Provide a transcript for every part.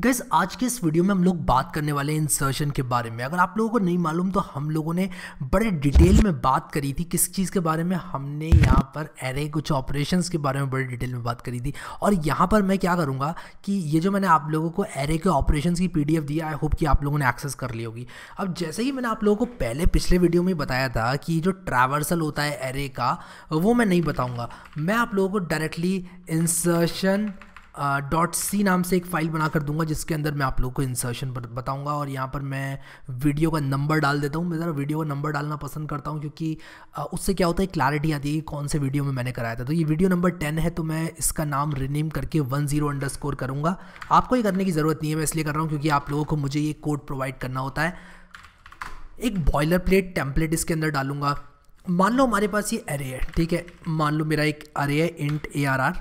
gas आज के इस वीडियो में हम लोग बात करने वाले हैं इंसर्शन के बारे में अगर आप लोगों को नहीं मालूम तो हम लोगों ने बड़े डिटेल में बात करी थी किस चीज़ के बारे में हमने यहाँ पर एरे कुछ ऑपरेशंस के बारे में बड़े डिटेल में बात करी थी और यहाँ पर मैं क्या करूँगा कि ये जो मैंने आप लोगों को एरे के ऑपरेशन की पी दी आई होप कि आप लोगों ने एक्सेस कर ली होगी अब जैसे ही मैंने आप लोगों को पहले पिछले वीडियो में बताया था कि जो ट्रैवर्सल होता है एरे का वो मैं नहीं बताऊँगा मैं आप लोगों को डायरेक्टली इंसर्शन डॉट सी नाम से एक फ़ाइल बनाकर दूंगा जिसके अंदर मैं आप लोगों को इंसर्शन बताऊंगा और यहाँ पर मैं वीडियो का नंबर डाल देता हूँ मैं ज़रा वीडियो का नंबर डालना पसंद करता हूँ क्योंकि उससे क्या होता है क्लैरिटी आती है कि कौन से वीडियो में मैंने कराया था तो ये वीडियो नंबर टेन है तो मैं इसका नाम रिनेम करके वन जीरो अंडर स्कोर करूँगा आपको ये करने की ज़रूरत नहीं है मैं इसलिए कर रहा हूँ क्योंकि आप लोगों को मुझे ये कोड प्रोवाइड करना होता है एक बॉयलर प्लेट टेम्पलेट इसके अंदर डालूंगा मान लो हमारे पास ये अरे है ठीक है मान लो मेरा एक अरे है int A R R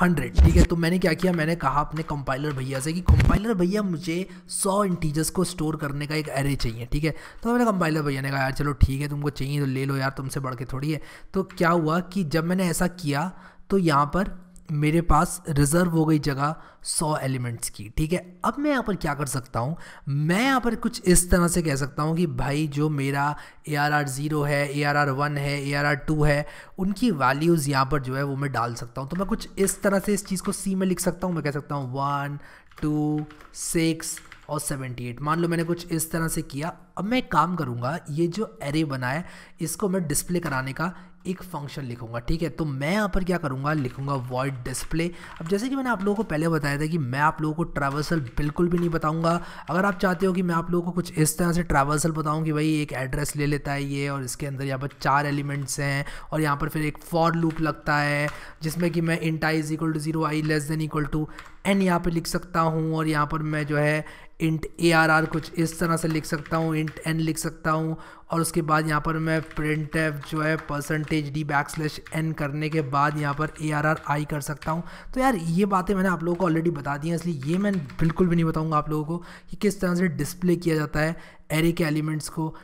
hundred ठीक है तो मैंने क्या किया मैंने कहा अपने कंपाइलर भैया से कि कंपाइलर भैया मुझे सौ इंटीजर्स को स्टोर करने का एक एरे चाहिए ठीक है तो मैंने कंपाइलर भैया ने कहा यार चलो ठीक है तुमको चाहिए तो ले लो यार तुमसे बढ़ के थोड़ी है तो क्या हुआ कि जब मैंने ऐसा किया तो यहाँ पर मेरे पास रिजर्व हो गई जगह 100 एलिमेंट्स की ठीक है अब मैं यहाँ पर क्या कर सकता हूँ मैं यहाँ पर कुछ इस तरह से कह सकता हूँ कि भाई जो मेरा ए आर आर ज़ीरो है ए आर आर वन है ए आर आर टू है उनकी वैल्यूज़ यहाँ पर जो है वो मैं डाल सकता हूँ तो मैं कुछ इस तरह से इस चीज़ को सी में लिख सकता हूँ मैं कह सकता हूँ वन टू सिक्स और 78 मान लो मैंने कुछ इस तरह से किया अब मैं काम करूँगा ये जो एरे बना है इसको मैं डिस्प्ले कराने का एक फंक्शन लिखूंगा ठीक है तो मैं यहाँ पर क्या करूँगा लिखूंगा वॉइड डिस्प्ले अब जैसे कि मैंने आप लोगों को पहले बताया था कि मैं आप लोगों को ट्रैवर्सल बिल्कुल भी नहीं बताऊँगा अगर आप चाहते हो कि मैं आप लोगों को कुछ इस तरह से ट्रैवर्सल बताऊँ कि भाई एक एड्रेस ले लेता है ये और इसके अंदर यहाँ पर चार एलिमेंट्स हैं और यहाँ पर फिर एक फॉर लूप लगता है जिसमें कि मैं int I is equal to zero I less than equal to N यहाँ पर लिख सकता हूँ और यहाँ पर मैं जो है इंट ए आर आर कुछ इस तरह से लिख सकता हूँ इंट एन लिख सकता हूँ और उसके बाद यहाँ पर मैं प्रिंट एफ जो है percentage D backslash N करने के बाद यहाँ पर ए आर आर आई कर सकता हूँ तो यार ये बातें मैंने आप लोगों को ऑलरेडी बता दी हैं इसलिए ये मैं बिल्कुल भी नहीं बताऊँगा आप लोगों को कि किस तरह से डिस्प्ले किया जाता है एरे के एलिमेंट्स को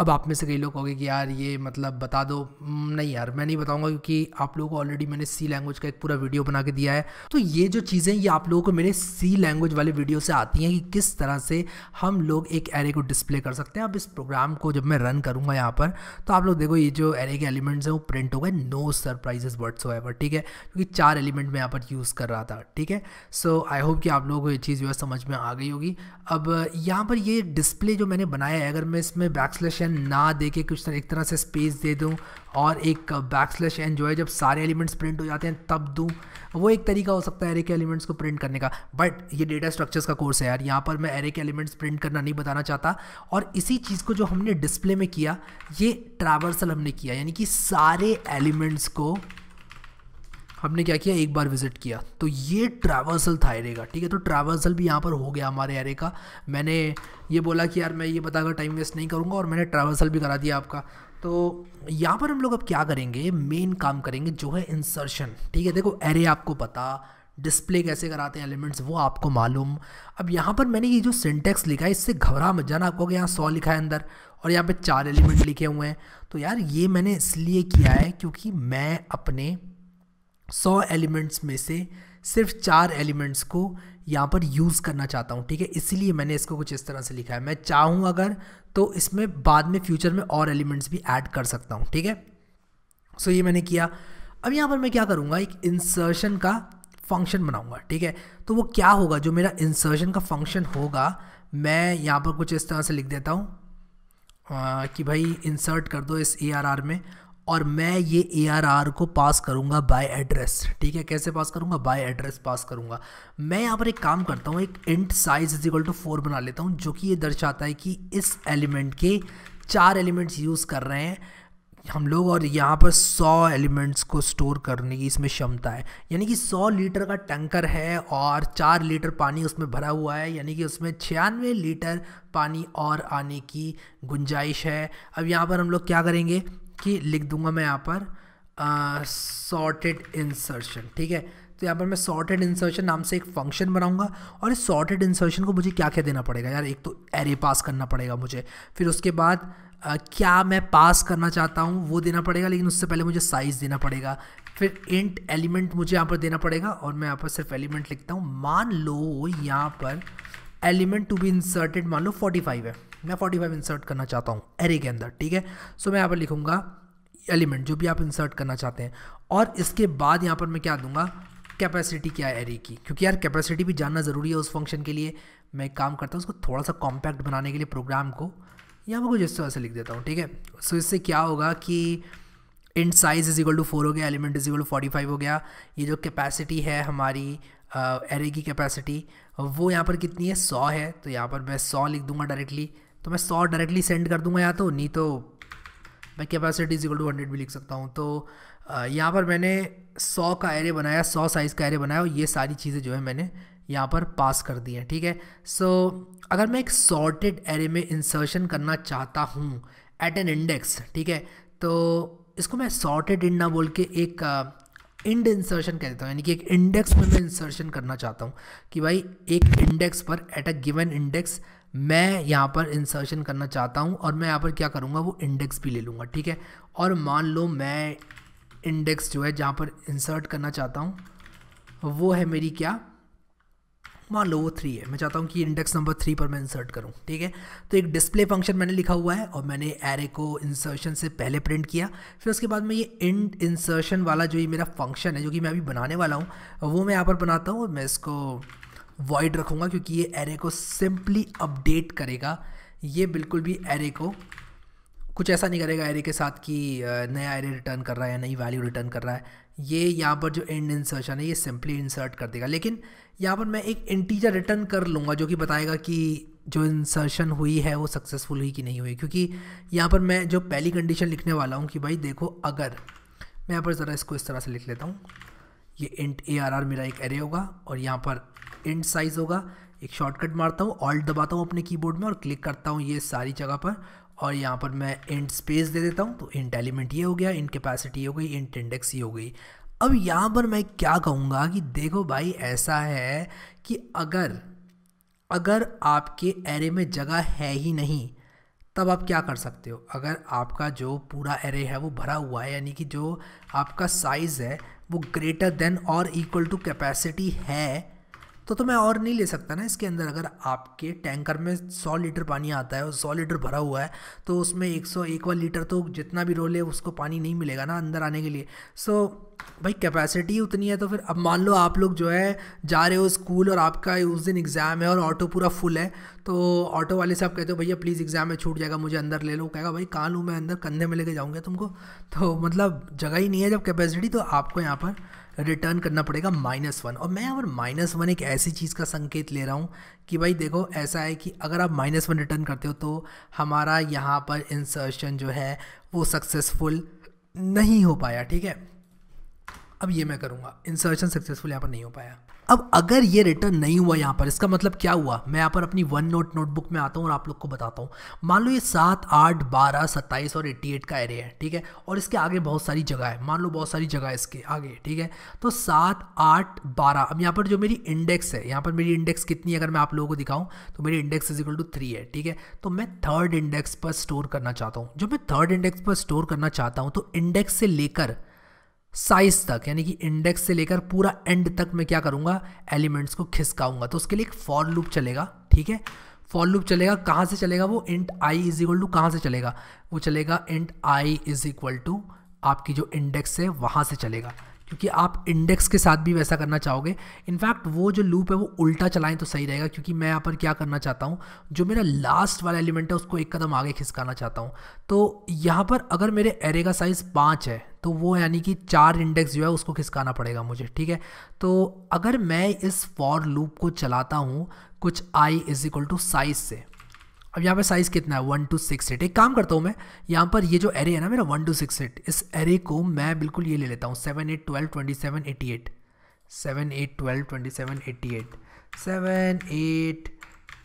अब आप में से कई लोग कहोगे कि यार ये मतलब बता दो नहीं यार मैं नहीं बताऊंगा क्योंकि आप लोगों को ऑलरेडी मैंने सी लैंग्वेज का एक पूरा वीडियो बना के दिया है तो ये जो चीज़ें ये आप लोगों को मेरे सी लैंग्वेज वाले वीडियो से आती हैं कि किस तरह से हम लोग एक एरे को डिस्प्ले कर सकते हैं अब इस प्रोग्राम को जब मैं रन करूँगा यहाँ पर तो आप लोग देखो ये जो एरे के एलिमेंट्स हैं वो प्रिंट हो गए नो सरप्राइजेस वर्ड्स हो ठीक है क्योंकि चार एलिमेंट मैं यहाँ पर यूज़ कर रहा था ठीक है सो आई होप कि आप लोगों को ये चीज़ जो है समझ में आ गई होगी अब यहाँ पर ये डिस्प्ले जो मैंने बनाया है अगर मैं इसमें बैक ऑप्शन ना दे के कुछ तरह एक तरह से स्पेस दे दूँ और एक बैक स्लैश एन जो है जब सारे एलिमेंट्स प्रिंट हो जाते हैं तब दूँ वो एक तरीका हो सकता है एरे के एलिमेंट्स को प्रिंट करने का बट ये डेटा स्ट्रक्चर्स का कोर्स है यार यहाँ पर मैं एरे के एलिमेंट्स प्रिंट करना नहीं बताना चाहता और इसी चीज़ को जो हमने डिस्प्ले में किया ये ट्रैवर्सल हमने किया यानी कि सारे एलिमेंट्स को हमने क्या किया एक बार विजिट किया तो ये ट्रैवर्सल था एरे का ठीक है तो ट्रैवर्सल भी यहाँ पर हो गया हमारे एरे का मैंने ये बोला कि यार मैं ये बताकर टाइम वेस्ट नहीं करूँगा और मैंने ट्रैवर्सल भी करा दिया आपका तो यहाँ पर हम लोग अब क्या करेंगे मेन काम करेंगे जो है इंसर्शन ठीक है देखो एरे आपको पता डिस्प्ले कैसे कराते हैं एलिमेंट्स वो आपको मालूम अब यहाँ पर मैंने ये जो सिंटेक्स लिखा है इससे घबरा मत जाना आपको कि यहाँ सौ लिखा है अंदर और यहाँ पे चार एलिमेंट लिखे हुए हैं तो यार ये मैंने इसलिए किया है क्योंकि मैं अपने सौ एलिमेंट्स में से सिर्फ चार एलिमेंट्स को यहाँ पर यूज़ करना चाहता हूँ ठीक है इसलिए मैंने इसको कुछ इस तरह से लिखा है मैं चाहूँ अगर तो इसमें बाद में फ्यूचर में और एलिमेंट्स भी ऐड कर सकता हूँ ठीक है सो ये मैंने किया अब यहाँ पर मैं क्या करूँगा एक इंसर्शन का फंक्शन बनाऊँगा ठीक है तो वो क्या होगा जो मेरा इंसर्शन का फंक्शन होगा मैं यहाँ पर कुछ इस तरह से लिख देता हूँ कि भाई इंसर्ट कर दो इस ए आर आर में और मैं ये ए को पास करूँगा बाय एड्रेस ठीक है कैसे पास करूँगा बाय एड्रेस पास करूँगा मैं यहाँ पर एक काम करता हूँ एक int size is equal to four बना लेता हूँ जो कि ये दर्शाता है कि इस एलिमेंट के चार एलिमेंट्स यूज़ कर रहे हैं हम लोग और यहाँ पर 100 एलिमेंट्स को स्टोर करने की इसमें क्षमता है यानी कि 100 लीटर का टैंकर है और 4 लीटर पानी उसमें भरा हुआ है यानी कि उसमें छियानवे लीटर पानी और आने की गुंजाइश है अब यहाँ पर हम लोग क्या करेंगे कि लिख दूंगा मैं यहाँ पर सॉर्टेड इंसर्शन ठीक है तो यहाँ पर मैं सॉर्टेड इंसर्शन नाम से एक फंक्शन बनाऊंगा और इस सॉर्टेड इंसर्शन को मुझे क्या क्या देना पड़ेगा यार एक तो एरे पास करना पड़ेगा मुझे फिर उसके बाद uh, क्या मैं पास करना चाहता हूँ वो देना पड़ेगा लेकिन उससे पहले मुझे साइज़ देना पड़ेगा फिर इंट एलिमेंट मुझे यहाँ पर देना पड़ेगा और मैं यहाँ पर सिर्फ एलिमेंट लिखता हूँ मान लो यहाँ पर एलिमेंट टू बी इंसर्टेड मान लो फोर्टी है मैं 45 इंसर्ट करना चाहता हूँ एरे के अंदर ठीक है सो मैं यहाँ पर लिखूँगा एलिमेंट जो भी आप इंसर्ट करना चाहते हैं और इसके बाद यहाँ पर मैं क्या दूंगा कैपेसिटी क्या है एरे की क्योंकि यार कैपेसिटी भी जानना ज़रूरी है उस फंक्शन के लिए मैं एक काम करता हूँ उसको थोड़ा सा कॉम्पैक्ट बनाने के लिए प्रोग्राम को यहाँ पर कुछ इस तरह से लिख देता हूँ ठीक है सो इससे क्या होगा कि int size is equal to four हो गया element is equal to forty five हो गया ये जो कैपेसिटी है हमारी एरे uh, की कैपेसिटी वो यहाँ पर कितनी है सौ है तो यहाँ पर मैं सौ लिख दूंगा डायरेक्टली तो मैं सौ डायरेक्टली सेंड कर दूंगा या तो नहीं तो मैं कैपेसिटी इक्वल टू हंड्रेड भी लिख सकता हूँ तो यहाँ पर मैंने सौ का एरे बनाया सौ साइज़ का एरे बनाया और ये सारी चीज़ें जो है मैंने यहाँ पर पास कर दी हैं ठीक है सो so, अगर मैं एक सॉर्टेड एरे में इंसर्शन करना चाहता हूँ एट एन इंडेक्स ठीक है तो इसको मैं सॉर्टेड इंड ना बोल के एक इंड इंसर्शन कह देता हूँ यानी कि एक इंडेक्स में मैं इंसर्शन करना चाहता हूँ कि भाई एक इंडेक्स पर एट अ गिवन इंडेक्स मैं यहाँ पर इंसर्शन करना चाहता हूँ और मैं यहाँ पर क्या करूँगा वो इंडेक्स भी ले लूँगा ठीक है और मान लो मैं इंडेक्स जो है जहाँ पर इंसर्ट करना चाहता हूँ वो है मेरी क्या मान लो वो थ्री है मैं चाहता हूँ कि इंडेक्स नंबर थ्री पर मैं इंसर्ट करूँ ठीक है तो एक डिस्प्ले फंक्शन मैंने लिखा हुआ है और मैंने एरे को इंसर्शन से पहले प्रिंट किया फिर उसके बाद में ये इंड इंसर्शन वाला जो ये मेरा फंक्शन है जो कि मैं अभी बनाने वाला हूँ वो मैं यहाँ पर बनाता हूँ और मैं इसको वॉइड रखूँगा क्योंकि ये एरे को सिंपली अपडेट करेगा ये बिल्कुल भी एरे को कुछ ऐसा नहीं करेगा एरे के साथ कि नया एरे रिटर्न कर रहा है या नई वैल्यू रिटर्न कर रहा है ये यहाँ पर जो एंड इंसर्शन है ये सिंपली इंसर्ट कर देगा लेकिन यहाँ पर मैं एक इंटीजर रिटर्न कर लूँगा जो कि बताएगा कि जो इंसर्शन हुई है वो सक्सेसफुल हुई कि नहीं हुई क्योंकि यहाँ पर मैं जो पहली कंडीशन लिखने वाला हूँ कि भाई देखो अगर मैं यहाँ पर ज़रा इसको इस तरह से लिख लेता हूँ ये इंट ए आर आर मेरा एक एरे होगा और यहाँ पर इंट साइज़ होगा एक शॉर्टकट मारता हूँ ऑल्ट दबाता हूँ अपने कीबोर्ड में और क्लिक करता हूँ ये सारी जगह पर और यहाँ पर मैं इंट स्पेस दे देता हूँ तो इंट एलिमेंट ये हो गया इंट कैपेसिटी हो गई इंट इंडेक्स ये हो गई अब यहाँ पर मैं क्या कहूँगा कि देखो भाई ऐसा है कि अगर अगर आपके एरे में जगह है ही नहीं तब आप क्या कर सकते हो अगर आपका जो पूरा एरे है वो भरा हुआ है यानी कि जो आपका साइज़ है वो ग्रेटर देन और इक्वल टू कैपेसिटी है तो तो मैं और नहीं ले सकता ना इसके अंदर अगर आपके टैंकर में सौ लीटर पानी आता है और सौ लीटर भरा हुआ है तो उसमें एक सौ एक लीटर तो जितना भी है उसको पानी नहीं मिलेगा ना अंदर आने के लिए सो so, भाई कैपेसिटी उतनी है तो फिर अब मान लो आप लोग जो है जा रहे हो स्कूल और आपका उस दिन एग्ज़ाम है और ऑटो पूरा फुल है तो ऑटो वाले से आप कहते हो भैया प्लीज़ एग्ज़ाम में छूट जाएगा मुझे अंदर ले लो कहेगा भाई कहाँ लूँ मैं अंदर कंधे में लेके जाऊँगा तुमको तो मतलब जगह ही नहीं है जब कैपेसिटी तो आपको यहाँ पर रिटर्न करना पड़ेगा माइनस वन और मैं अगर माइनस वन एक ऐसी चीज़ का संकेत ले रहा हूँ कि भाई देखो ऐसा है कि अगर आप माइनस वन रिटर्न करते हो तो हमारा यहाँ पर इंसर्शन जो है वो सक्सेसफुल नहीं हो पाया ठीक है अब ये मैं करूँगा इंसर्शन सक्सेसफुल यहाँ पर नहीं हो पाया अब अगर ये रिटर्न नहीं हुआ यहाँ पर इसका मतलब क्या हुआ मैं यहाँ पर अपनी वन नोट नोटबुक में आता हूँ और आप लोग को बताता हूँ मान लो ये सात आठ बारह सत्ताईस और एट्टी एट का एरिया है ठीक है और इसके आगे बहुत सारी जगह है मान लो बहुत सारी जगह है इसके आगे ठीक है तो सात आठ बारह अब यहाँ पर जो मेरी इंडेक्स है यहाँ पर मेरी इंडेक्स कितनी है अगर मैं आप लोगों को दिखाऊँ तो मेरी index is equal to three है ठीक है तो मैं थर्ड इंडेक्स पर स्टोर करना चाहता हूँ जब मैं थर्ड इंडेक्स पर स्टोर करना चाहता हूँ तो इंडेक्स से लेकर साइज तक यानी कि इंडेक्स से लेकर पूरा एंड तक मैं क्या करूँगा एलिमेंट्स को खिसकाऊंगा तो उसके लिए एक फॉर लूप चलेगा ठीक है फॉर लूप चलेगा कहाँ से चलेगा वो int I is equal to कहाँ से चलेगा वो चलेगा int I is equal to आपकी जो इंडेक्स है वहाँ से चलेगा क्योंकि आप इंडेक्स के साथ भी वैसा करना चाहोगे इनफैक्ट वो जो लूप है वो उल्टा चलाएं तो सही रहेगा क्योंकि मैं यहाँ पर क्या करना चाहता हूँ जो मेरा लास्ट वाला एलिमेंट है उसको एक कदम आगे खिसकाना चाहता हूँ तो यहाँ पर अगर मेरे एरे का साइज़ पाँच है तो वो यानी कि चार इंडेक्स जो है उसको खिसकाना पड़ेगा मुझे ठीक है तो अगर मैं इस फॉर लूप को चलाता हूँ कुछ I is equal to size से अब यहाँ पे साइज़ कितना है वन टू सिक्स एट एक काम करता हूँ मैं यहाँ पर ये जो एरे है ना मेरा वन टू सिक्स एट इस एरे को मैं बिल्कुल ये ले लेता हूँ seven eight twelve twenty seven eighty eight seven eight twelve twenty seven eighty eight seven eight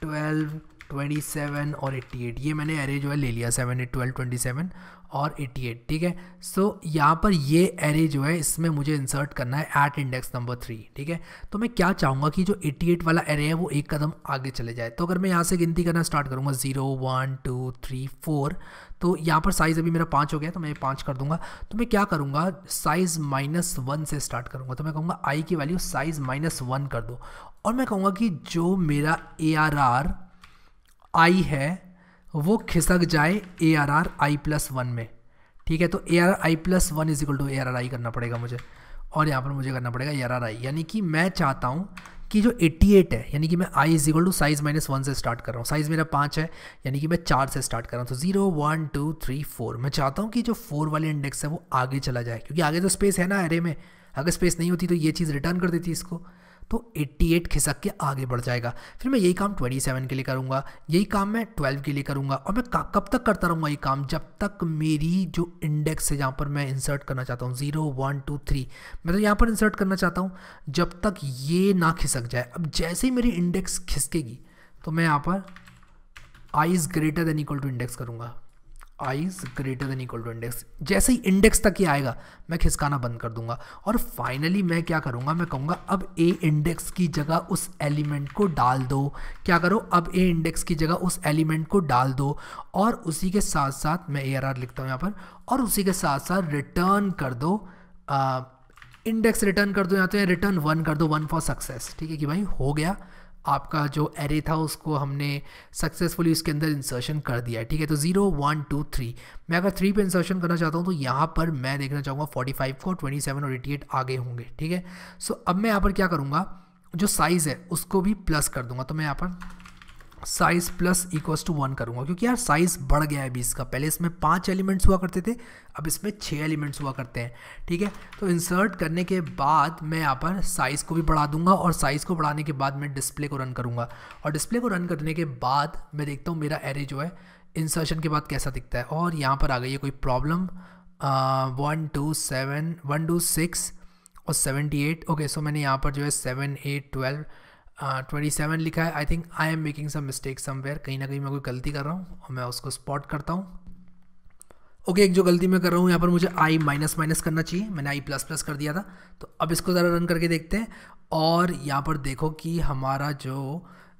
twelve twenty seven और एट्टी एट ये मैंने एरे जो है ले लिया seven eight twelve twenty seven और 88 ठीक है सो so, यहाँ पर ये एरे जो है इसमें मुझे इंसर्ट करना है एट इंडेक्स नंबर थ्री ठीक है तो मैं क्या चाहूँगा कि जो 88 वाला एरे है वो एक कदम आगे चले जाए तो अगर मैं यहाँ से गिनती करना स्टार्ट करूँगा zero one two three four तो यहाँ पर साइज़ अभी मेरा पाँच हो गया तो मैं पाँच कर दूंगा तो मैं क्या करूँगा साइज़ माइनस वन से स्टार्ट करूँगा तो मैं कहूँगा आई की वैल्यू साइज़ माइनस वन कर दो और मैं कहूँगा कि जो मेरा ए आर आर आई है वो खिसक जाए A R R I plus one में ठीक है तो A R I plus one is equal to A R R I करना पड़ेगा मुझे और यहाँ पर मुझे करना पड़ेगा ए आर आर आई यानी कि मैं चाहता हूँ कि जो 88 है यानी कि मैं I is equal to size minus one से स्टार्ट कर रहा हूँ साइज़ मेरा पाँच है यानी कि मैं चार से स्टार्ट कर रहा हूँ तो zero one two three four मैं चाहता हूँ कि जो फोर वाले इंडेक्स है वो आगे चला जाए क्योंकि आगे तो स्पेस है ना एरे में अगर स्पेस नहीं होती तो ये चीज़ रिटर्न कर देती इसको तो 88 खिसक के आगे बढ़ जाएगा फिर मैं यही काम 27 के लिए करूँगा यही काम मैं 12 के लिए करूँगा और मैं कब तक करता रहूँगा ये काम जब तक मेरी जो इंडेक्स है जहाँ पर मैं इंसर्ट करना चाहता हूँ ज़ीरो वन टू थ्री मैं तो यहाँ पर इंसर्ट करना चाहता हूँ जब तक ये ना खिसक जाए अब जैसे ही मेरी इंडेक्स खिसकेगी तो मैं यहाँ पर I is greater than equal to index करूँगा I is greater than equal to index जैसे ही इंडेक्स तक ही आएगा मैं खिसकाना बंद कर दूंगा और फाइनली मैं क्या करूंगा मैं कहूंगा अब ए इंडेक्स की जगह उस एलिमेंट को डाल दो क्या करो अब ए इंडेक्स की जगह उस एलिमेंट को डाल दो और उसी के साथ साथ मैं ए आर आर लिखता हूँ यहाँ पर और उसी के साथ साथ रिटर्न कर दो इंडेक्स रिटर्न कर दो या तो रिटर्न वन कर दो वन फॉर सक्सेस ठीक है कि भाई हो गया आपका जो एरे था उसको हमने सक्सेसफुली उसके अंदर इंसर्शन कर दिया है ठीक है तो जीरो वन टू थ्री मैं अगर थ्री पे इंसर्शन करना चाहता हूँ तो यहाँ पर मैं देखना चाहूँगा फोर्टी फाइव को ट्वेंटी सेवन और एटी एट आगे होंगे ठीक है सो अब मैं यहाँ पर क्या करूँगा जो साइज़ है उसको भी प्लस कर दूंगा तो मैं यहाँ पर size plus equals to one करूँगा क्योंकि यार साइज बढ़ गया है अभी इसका पहले इसमें पांच एलिमेंट्स हुआ करते थे अब इसमें छः एलिमेंट्स हुआ करते हैं ठीक है तो इंसर्ट करने के बाद मैं यहाँ पर साइज़ को भी बढ़ा दूंगा और साइज़ को बढ़ाने के बाद मैं डिस्प्ले को रन करूँगा और डिस्प्ले को रन करने के बाद मैं देखता हूँ मेरा एरे जो है इंसर्शन के बाद कैसा दिखता है और यहाँ पर आ गई है कोई problem one two seven one two six और सेवेंटी एट ओके सो मैंने यहाँ पर जो है seven eight twelve twenty uh, seven लिखा है I think I am making some mistake somewhere कहीं ना कहीं मैं कोई गलती कर रहा हूँ और मैं उसको स्पॉट करता हूँ ओके okay, एक जो गलती मैं कर रहा हूँ यहाँ पर मुझे आई माइनस माइनस करना चाहिए मैंने आई प्लस प्लस कर दिया था तो अब इसको ज़रा रन करके देखते हैं और यहाँ पर देखो कि हमारा जो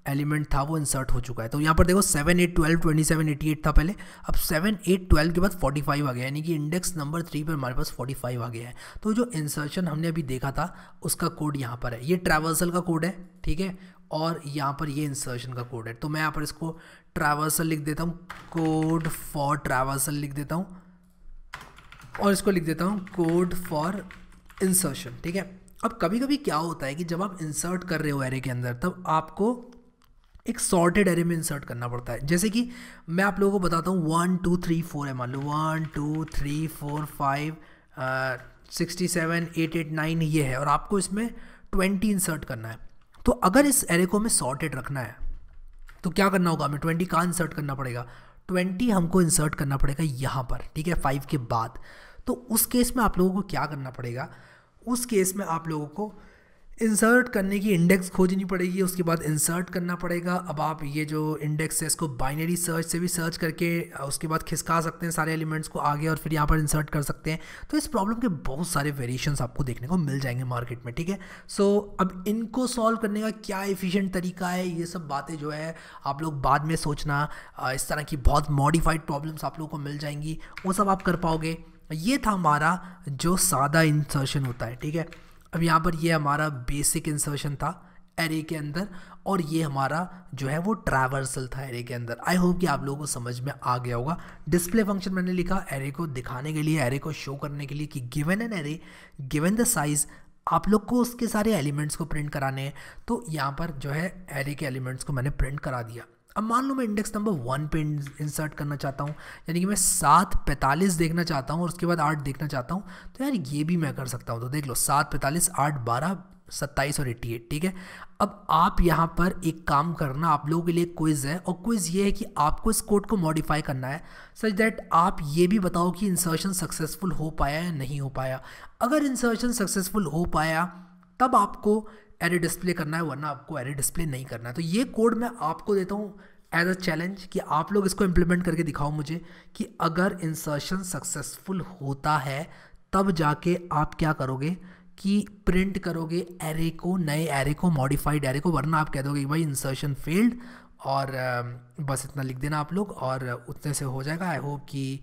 एलिमेंट था वो इंसर्ट हो चुका है तो यहाँ पर देखो seven eight twelve twenty seven eighty eight था पहले अब सेवन एट ट्वेल्व के बाद फोर्टी फाइव आ गया यानी कि इंडेक्स नंबर थ्री पर हमारे पास फोर्टी फाइव आ गया है तो जो इंसर्शन हमने अभी देखा था उसका कोड यहाँ पर है ये ट्रैवर्सल का कोड है ठीक है और यहाँ पर ये इंसर्शन का कोड है तो मैं यहाँ पर इसको ट्रैवर्सल लिख देता हूँ कोड फॉर ट्रैवर्सल लिख देता हूँ और इसको लिख देता हूँ कोड फॉर इंसर्शन ठीक है अब कभी कभी क्या होता है कि जब आप इंसर्ट कर रहे हो एरे के अंदर तब आपको एक सॉर्टेड एरे में इंसर्ट करना पड़ता है जैसे कि मैं आप लोगों को बताता हूँ वन टू थ्री फोर है मान लो one two three four five sixty seven eight eight nine ये है और आपको इसमें ट्वेंटी इंसर्ट करना है तो अगर इस एरे को हमें सॉर्टेड रखना है तो क्या करना होगा हमें ट्वेंटी कहाँ इंसर्ट करना पड़ेगा ट्वेंटी हमको इंसर्ट करना पड़ेगा यहाँ पर ठीक है फाइव के बाद तो उस केस में आप लोगों को क्या करना पड़ेगा उस केस में आप लोगों को इंसर्ट करने की इंडेक्स खोजनी पड़ेगी उसके बाद इंसर्ट करना पड़ेगा अब आप ये जो इंडेक्स है इसको बाइनरी सर्च से भी सर्च करके उसके बाद खिसका सकते हैं सारे एलिमेंट्स को आगे और फिर यहाँ पर इंसर्ट कर सकते हैं तो इस प्रॉब्लम के बहुत सारे वेरिएशंस आपको देखने को मिल जाएंगे मार्केट में ठीक है सो अब इनको सॉल्व करने का क्या इफिशियंट तरीका है ये सब बातें जो है आप लोग बाद में सोचना इस तरह की बहुत मॉडिफाइड प्रॉब्लम्स आप लोगों को मिल जाएंगी वो सब आप कर पाओगे ये था हमारा जो सादा इंसर्शन होता है ठीक है अब यहाँ पर ये हमारा बेसिक इंसर्शन था एरे के अंदर और ये हमारा जो है वो ट्रैवर्सल था एरे के अंदर आई होप कि आप लोगों को समझ में आ गया होगा डिस्प्ले फंक्शन मैंने लिखा एरे को दिखाने के लिए एरे को शो करने के लिए कि given an array given the size आप लोग को उसके सारे एलिमेंट्स को प्रिंट कराने हैं तो यहाँ पर जो है एरे के एलिमेंट्स को मैंने प्रिंट करा दिया अब मान लो मैं इंडेक्स नंबर वन पे इंसर्ट करना चाहता हूँ यानी कि मैं सात पैंतालीस देखना चाहता हूँ और उसके बाद आठ देखना चाहता हूँ तो यार ये भी मैं कर सकता हूँ तो देख लो सात पैंतालीस आठ बारह सत्ताईस और एट्टी एट ठीक है अब आप यहाँ पर एक काम करना आप लोगों के लिए क्विज़ है और क्विज़ ये है कि आपको इस कोड को मॉडिफाई करना है सच दैट आप ये भी बताओ कि इंसर्शन सक्सेसफुल हो पाया या नहीं हो पाया अगर इंसर्शन सक्सेसफुल हो पाया तब आपको एरे डिस्प्ले करना है वरना आपको एरे डिस्प्ले नहीं करना है तो ये कोड मैं आपको देता हूँ एज अ चैलेंज कि आप लोग इसको इम्प्लीमेंट करके दिखाओ मुझे कि अगर इंसर्शन सक्सेसफुल होता है तब जाके आप क्या करोगे कि प्रिंट करोगे एरे को नए एरे को मॉडिफाइड एरे को वरना आप कह दोगे कि भाई इंसर्शन फेल्ड और बस इतना लिख देना आप लोग और उतने से हो जाएगा आई होप कि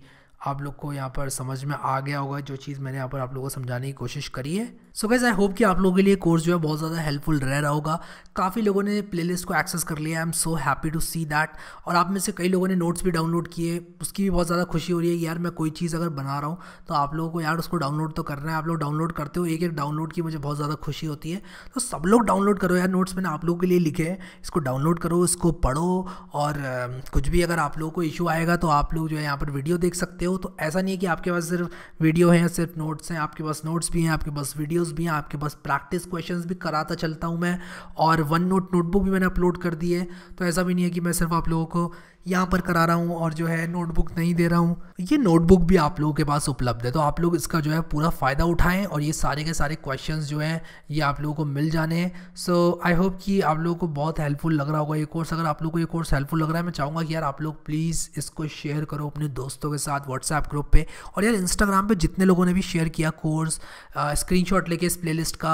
आप लोग को यहाँ पर समझ में आ गया होगा जो चीज़ मैंने यहाँ पर आप लोगों को समझाने की कोशिश करी है सो गैज़ आई होप कि आप लोगों के लिए कोर्स जो है बहुत ज़्यादा हेल्पफुल रह रहा होगा काफ़ी लोगों ने प्लेलिस्ट को एक्सेस कर लिया I am so happy to see that और आप में से कई लोगों ने नोट्स भी डाउनलोड किए उसकी भी बहुत ज़्यादा खुशी हो रही है कि यार मैं कोई चीज़ अगर बना रहा हूँ तो आप लोगों को यार उसको डाउनलोड तो करना है आप लोग डाउनलोड करते हो एक एक डाउनलोड की मुझे बहुत ज़्यादा खुशी होती है तो सब लोग डाउनलोड करो यार नोट्स मैंने आप लोगों के लिए लिखे हैं इसको डाउनलोड करो इसको पढ़ो और कुछ भी अगर आप लोगों को इशू आएगा तो आप लोग जो है यहाँ पर वीडियो देख सकते हो तो ऐसा नहीं है कि आपके पास सिर्फ वीडियो है सिर्फ नोट्स हैं आपके पास नोट्स भी हैं आपके पास वीडियो वीडियोस भी हैं आपके पास प्रैक्टिस क्वेश्चंस भी कराता चलता हूँ मैं और वन नोट नोटबुक भी मैंने अपलोड कर दी है तो ऐसा भी नहीं है कि मैं सिर्फ आप लोगों को यहाँ पर करा रहा हूँ और जो है नोटबुक नहीं दे रहा हूँ ये नोटबुक भी आप लोगों के पास उपलब्ध है तो आप लोग इसका जो है पूरा फ़ायदा उठाएं और ये सारे के सारे क्वेश्चन जो हैं ये आप लोगों को मिल जाने हैं सो आई होप कि आप लोगों को बहुत हेल्पफुल लग रहा होगा ये कोर्स अगर आप लोगों को ये कोर्स हेल्पफुल लग रहा है मैं चाहूँगा कि यार आप लोग प्लीज़ इसको शेयर करो अपने दोस्तों के साथ व्हाट्सएप ग्रुप पर और यार इंस्टाग्राम पर जितने लोगों ने भी शेयर किया कोर्स स्क्रीन लगे इस प्लेलिस्ट का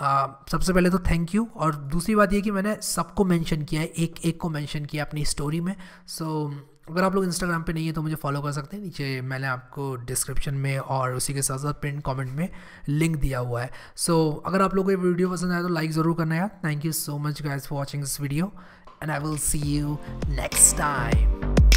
आ, सबसे पहले तो थैंक यू और दूसरी बात ये कि मैंने सबको मेंशन किया है एक एक को मेंशन किया अपनी स्टोरी में सो so, अगर आप लोग इंस्टाग्राम पे नहीं है तो मुझे फॉलो कर सकते हैं नीचे मैंने आपको डिस्क्रिप्शन में और उसी के साथ साथ पिन कमेंट में लिंक दिया हुआ है सो so, अगर आप लोगों को ये वीडियो पसंद आया तो लाइक ज़रूर करना यार thank you so much guys for watching this video and I will see you next time